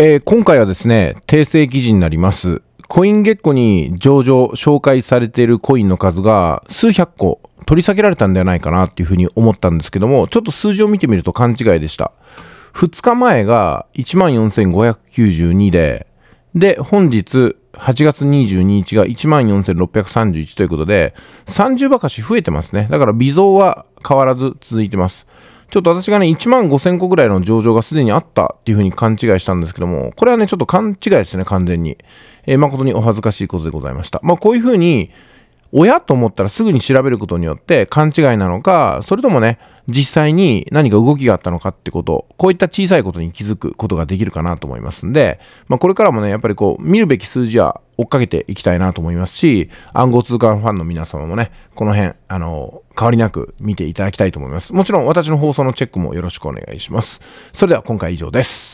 えー、今回はですね、訂正記事になります。コインゲッコに上場紹介されているコインの数が数百個取り下げられたんではないかなっていうふうに思ったんですけども、ちょっと数字を見てみると勘違いでした。2日前が14,592で、で、本日8月22日が14,631ということで、30ばかし増えてますね。だから微増は変わらず続いてます。ちょっと私がね、1万5千個ぐらいの上場がすでにあったっていうふうに勘違いしたんですけども、これはね、ちょっと勘違いですね、完全に。えー、誠にお恥ずかしいことでございました。まあ、こういうふうに、親と思ったらすぐに調べることによって勘違いなのか、それともね、実際に何か動きがあったのかってこと、こういった小さいことに気づくことができるかなと思いますんで、まあ、これからもね、やっぱりこう、見るべき数字は追っかけていきたいなと思いますし、暗号通貨ファンの皆様もね、この辺、あの、変わりなく見ていただきたいと思います。もちろん私の放送のチェックもよろしくお願いします。それでは今回以上です。